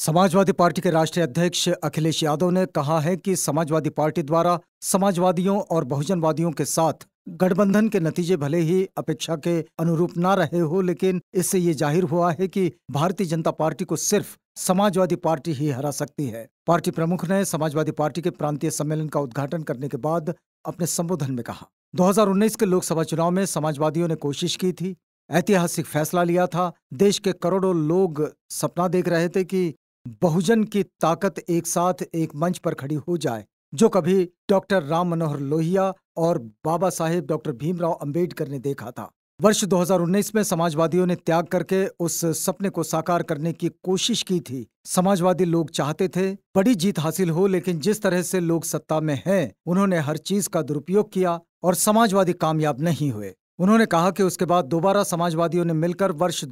Samajwadi party के राष्ट्रीय अध्यक्ष अखिलेश यादव ने कहा है कि समाजवादी पार्टी द्वारा समाजवादियों और बहुजनवादियों के साथ गठबंधन के नतीजे भले ही अपेक्षा के अनुरूप ना रहे हो लेकिन इससे ये जाहिर हुआ है कि भारतीय जनता पार्टी को सिर्फ समाजवादी पार्टी ही हरा सकती है पार्टी प्रमुख ने समाजवादी पार्टी के प्रांतीय सम्मेलन का उद्घाटन करने के बाद अपने संबोधन में कहा 2019 के लोकसभा चुनाव में समाजवादियों ने कोशिश की थी ऐतिहासिक फैसला लिया था देश के करोड़ों लोग सपना देख रहे थे कि बहुजन की ताकत एक साथ एक मंच पर खड़ी हो जाए जो कभी डॉक्टर राम मनोहर लोहिया और बाबा साहेब डॉक्टर भीमराव अंबेडकर ने देखा था वर्ष 2019 में समाजवादियों ने त्याग करके उस सपने को साकार करने की कोशिश की थी समाजवादी लोग चाहते थे बड़ी जीत हासिल हो लेकिन जिस तरह से लोग सत्ता में हैं उन्होंने हर चीज का दुरुपयोग किया और समाजवादी कामयाब नहीं हुए उन्होंने कहा कि उसके बाद दोबारा समाजवादियों ने मिलकर वर्ष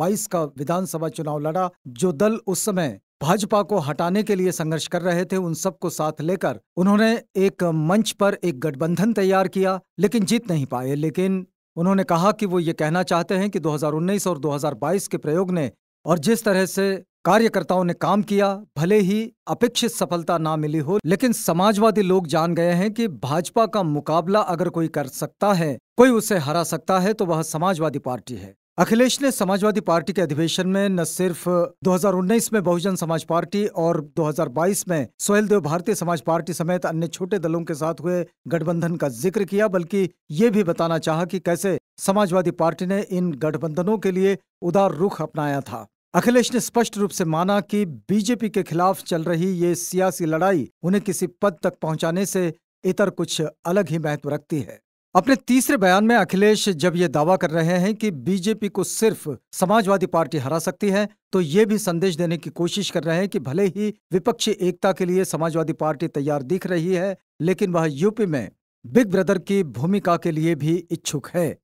22 का विधानसभा चुनाव लड़ा जो दल उस समय भाजपा को हटाने के लिए संघर्ष कर रहे थे उन सबको साथ लेकर उन्होंने एक मंच पर एक गठबंधन तैयार किया लेकिन जीत नहीं पाए लेकिन उन्होंने कहा कि वो ये कहना चाहते हैं कि 2019 और 2022 के प्रयोग ने और जिस तरह से कार्यकर्ताओं ने काम किया भले ही अपेक्षित सफलता ना मिली हो लेकिन समाजवादी लोग जान गए हैं कि भाजपा का मुकाबला अगर कोई कर सकता है कोई उसे हरा सकता है तो वह समाजवादी पार्टी है अखिलेश ने समाजवादी पार्टी के अधिवेशन में न सिर्फ 2019 में बहुजन समाज पार्टी और 2022 में सोहेल देव भारतीय समाज पार्टी समेत अन्य छोटे दलों के साथ हुए गठबंधन का जिक्र किया बल्कि ये भी बताना चाहा कि कैसे समाजवादी पार्टी ने इन गठबंधनों के लिए उदार रुख अपनाया था अखिलेश ने स्पष्ट रूप से माना कि बीजेपी के खिलाफ चल रही ये सियासी लड़ाई उन्हें किसी पद तक पहुंचाने से इतर कुछ अलग ही महत्व रखती है अपने तीसरे बयान में अखिलेश जब ये दावा कर रहे हैं कि बीजेपी को सिर्फ समाजवादी पार्टी हरा सकती है तो ये भी संदेश देने की कोशिश कर रहे हैं कि भले ही विपक्षी एकता के लिए समाजवादी पार्टी तैयार दिख रही है लेकिन वह यूपी में बिग ब्रदर की भूमिका के लिए भी इच्छुक है